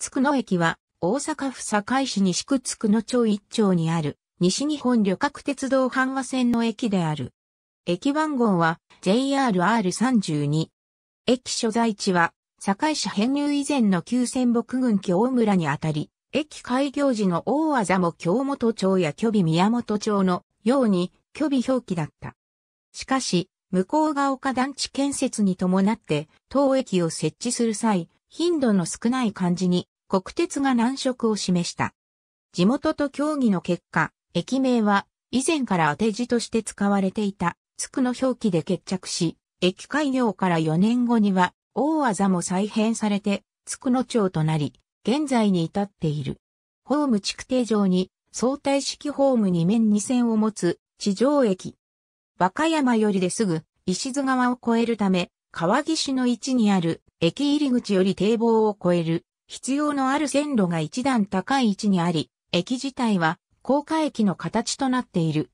つくの駅は、大阪府堺市西区つくの町一丁にある、西日本旅客鉄道阪和線の駅である。駅番号は JRR32。駅所在地は、堺市編入以前の旧仙北郡京村にあたり、駅開業時の大技も京本町や巨尾宮本町のように巨尾表記だった。しかし、向こうが丘団地建設に伴って、当駅を設置する際、頻度の少ない感じに国鉄が難色を示した。地元と協議の結果、駅名は以前から当て字として使われていた、つくの表記で決着し、駅開業から4年後には、大技も再編されて、つくの町となり、現在に至っている。ホーム築堤上に、相対式ホーム2面2線を持つ、地上駅。和歌山よりですぐ、石津川を越えるため、川岸の位置にある、駅入り口より堤防を越える、必要のある線路が一段高い位置にあり、駅自体は高架駅の形となっている。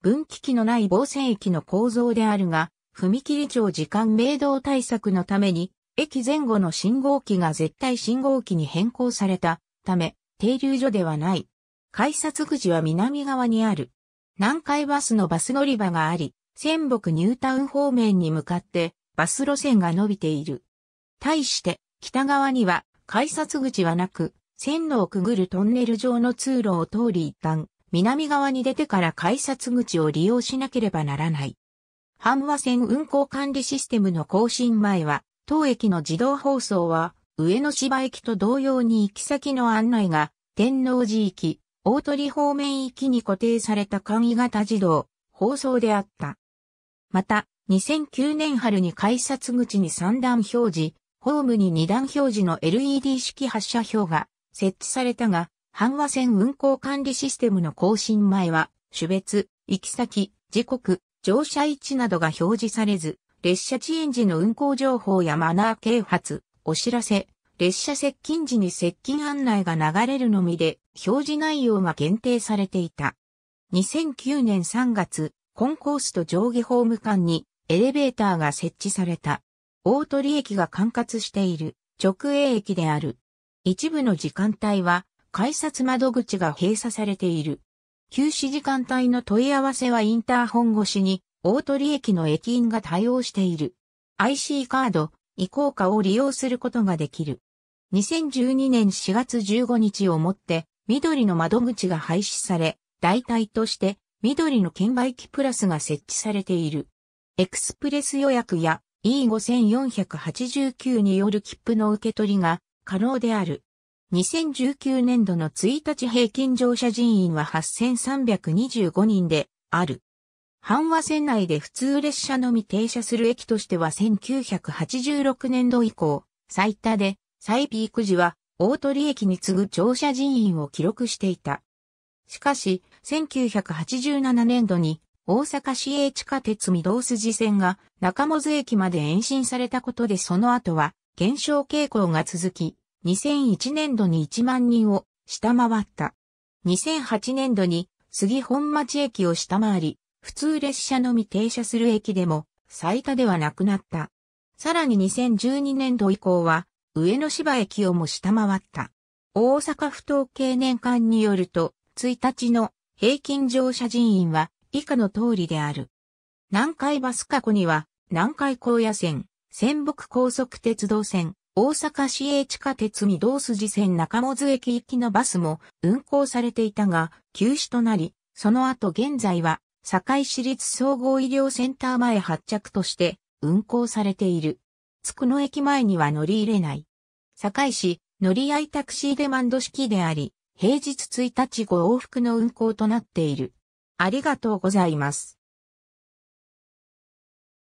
分岐器のない防線駅の構造であるが、踏切長時間明動対策のために、駅前後の信号機が絶対信号機に変更されたため、停留所ではない。改札口は南側にある。南海バスのバス乗り場があり、仙北ニュータウン方面に向かってバス路線が伸びている。対して、北側には改札口はなく、線路をくぐるトンネル上の通路を通り一旦、南側に出てから改札口を利用しなければならない。阪和線運行管理システムの更新前は、当駅の自動放送は、上野芝駅と同様に行き先の案内が、天王寺駅、大鳥方面駅に固定された簡易型自動、放送であった。また、2009年春に改札口に三段表示、ホームに2段表示の LED 式発射表が設置されたが、阪和線運行管理システムの更新前は、種別、行き先、時刻、乗車位置などが表示されず、列車遅延時の運行情報やマナー啓発、お知らせ、列車接近時に接近案内が流れるのみで、表示内容が限定されていた。2009年3月、コンコースと上下ホーム間にエレベーターが設置された。大鳥駅が管轄している直営駅である。一部の時間帯は改札窓口が閉鎖されている。休止時間帯の問い合わせはインターホン越しに大鳥駅の駅員が対応している。IC カード、移行化を利用することができる。2012年4月15日をもって緑の窓口が廃止され、代替として緑の券売機プラスが設置されている。エクスプレス予約や E5489 による切符の受け取りが可能である。2019年度の1日平均乗車人員は8325人である。阪和線内で普通列車のみ停車する駅としては1986年度以降、最多で、最ピーク時は、大鳥駅に次ぐ乗車人員を記録していた。しかし、1987年度に大阪市営地下鉄御堂筋線が中本駅まで延伸されたことでその後は減少傾向が続き、2001年度に1万人を下回った。2008年度に杉本町駅を下回り、普通列車のみ停車する駅でも最多ではなくなった。さらに2012年度以降は上野芝駅をも下回った。大阪府統計年間によると、1日の平均乗車人員は以下の通りである。南海バス過去には、南海高野線、仙北高速鉄道線、大阪市営地下鉄御堂筋線中本駅行きのバスも運行されていたが、休止となり、その後現在は、堺市立総合医療センター前発着として運行されている。つくの駅前には乗り入れない。堺市乗り合いタクシーデマンド式であり、平日1日5往復の運行となっている。ありがとうございます。